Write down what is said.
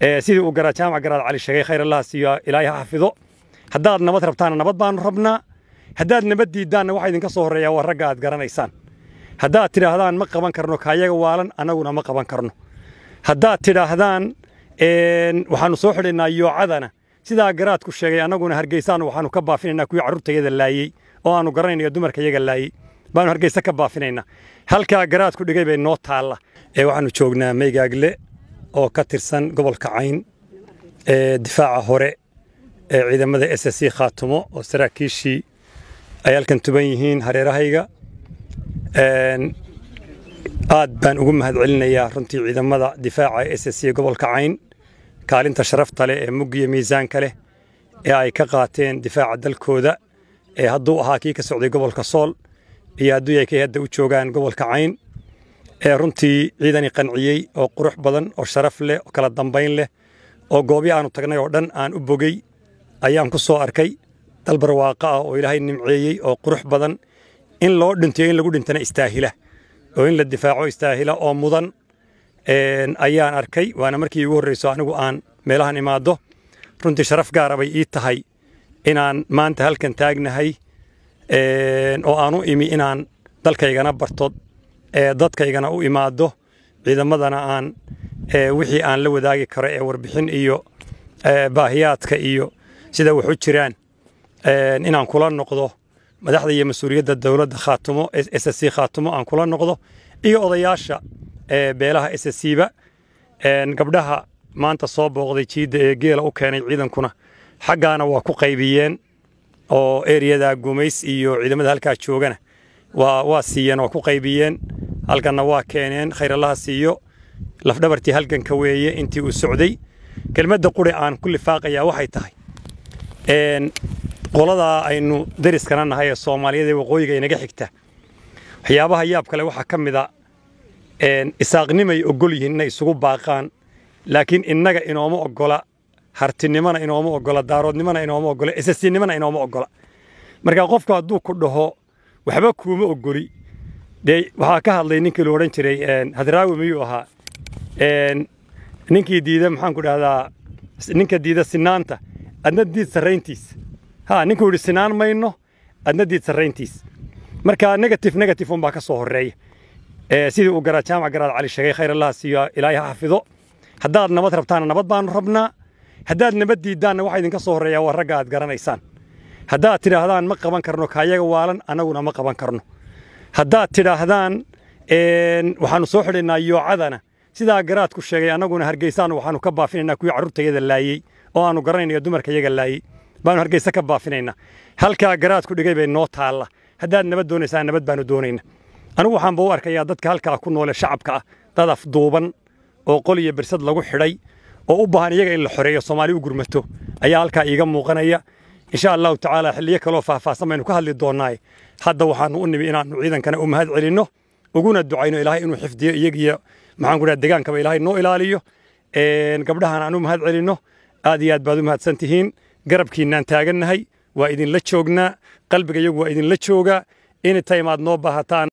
Eh, sidii uu garaa jaamac garaad cali sheegay khayr allah siiyo ilaahay ha xafido haddaad nabad rabtaana nabad baanu rabnaa haddaad nabad diiddaanna waxaa idinka soo horreeyaa waa ragga aad garanaysaan haddaad tidhaahdaan ma qaban karno kaayaga waalan annaguna ma qaban karno haddaad tidhaahdaan waxaannu soo xidhaynaa yoocadana sidaa garaadku sheegay annaguna hargeysaanu waxaannu ka baafinaynaa kuwii carruurtayada laayey oo aannu garanaynayo dumarka iyaga laayey baanu hargeysa ka baafinaynaa halkaa garaadku dhigay bay noo taalla ee eh, waxaannu joognaa meygaagle oo ka tirsan gobolka cayn ee difaaca hore ee ciidamada s s c khaatumo oo saraakiishii ay halkan tuban yihiin hareerahayga aad baan ugu mahad celinayaa runtii ciidamada difaaca s s c gobolka cayn kaalinta sharafta leh ee mugiyo miisaanka leh ee ay ka qaateen difaaca dalkooda ee hadduu ahaa kii ka socday gobolka sool iyo hadduu yahay kay hadda u joogaan gobolka cayn ee runtii ciidani qanciyey oo qurux badan oo sharaf leh oo kala dambayn leh oo goobii aanu tagnay oo dhan aan u bogay ayaan ku soo arkay dal barwaaqo ah oo ilaahay nimceeyey oo qurux badan in loo dhintiyo in lagu dhintana istaahila oo in la difaaco istaahila oo mudan ayaan arkay waana markii igu horreyso anigu aan meelahan imaaddo runtii sharaf gaara bay ii tahay inaan maanta halkan taagnahay oo aanu imi inaan dalkaygana barto ee dadkaygana u imaado ciidamadana aan wixii aan la wadaagi karo ee warbixin iyo baahiyaadka iyo sida waxu jiraan inaan kula noqdo madaxda iyo mas-uuliyadda dowladda khaatumo s c khaatumo aan kula noqdo iyo odayaasha beelaha s cba gabdhaha maanta soo booqday jiidda ee geela u keenay ciidankuna xaggaana waa ku qaybiyeen oo eriyada gumays iyo ciidamada halkaa joogana waa siiyeen waa ku qaybiyeen halkanna waa keeneen khayralaha siiyo lafdhabartii halganka weeye intii uu socday kelmadda quri aan ku lifaaqayaa waxay tahay qoladaa aynu deriskana nahay ee soomaaliyada ee waqooyiga inaga xigta waxyaabaha yaab kale waxaa ka mid a isaaqnimay ogol yihiin inay isugu baaqaan laakiin innaga inooma oggola hartinimona inooma oggola daaroodnimona inooma ogola isasiinnimona inooma oggola markaa qofku hadduu ku dhaho waxba kuuma oggoli dee waxaa ka hadlay ninkii la odhan jiray hadraawi miyuu ahaa ninkii diida maxaan ku dhahdaa ninka diida sinaanta adna diid sarrayntiis ha ninkuu yidhi sinaan mayno adna diid sarrayntiis marka negative negative unbaa ka soo horreeya sidii uu garaa jaamac garaad cali sheegay khayr allah siiyo ilaahay ha xafido haddaad nabad rabtaana nabad baanu rabnaa haddaad nabad diiddaanna waxaa idinka soo horreeyaa waa ragga aad garanaysaan haddaad tidhaahdaan ma qaban karno kaayaga waalan anaguna ma qaban karno haddaad tidhaahdaan waxaanu soo xidhaynaa yoocadana sidaa garaadku sheegay anaguna hargeysaan waxaannu ka baafinaynaa kuwii carruurtayada laayey oo aanu garanaynayo dumarka iyaga laayey baanu hargeysa ka baafinaynaa halkaa garaadku dhigay bay noo taalla haddaad nabad doonaysaa nabad baanu doonayna anugu waxaanba u arkayaa dadka halkaa ku noole shacabka ah dad afduuban oo qol iyo bersad lagu xidhay oo u baahan iyaga in la xoreeyo soomaali u gurmato ayaa halkaa iiga muuqanaya insha allahu tacaala xiliyo kaloo faahfaahsan baynu ka hadli doonnaa hadda waxaanu u nimi inaanu ciidankana u mahad celinno uguna ducayno ilaahay inuu xifdiyo iyagiyo maxaanku dhaha degaankaba ilaahay noo ilaaliyo gabdhahan aan u mahad celinno aad iyo aad baad u mahadsan tihiin garabkiinaan taagannahay waa idinla joognaa qalbiga iyagu waa idinla joogaa anytime aad noo baahataan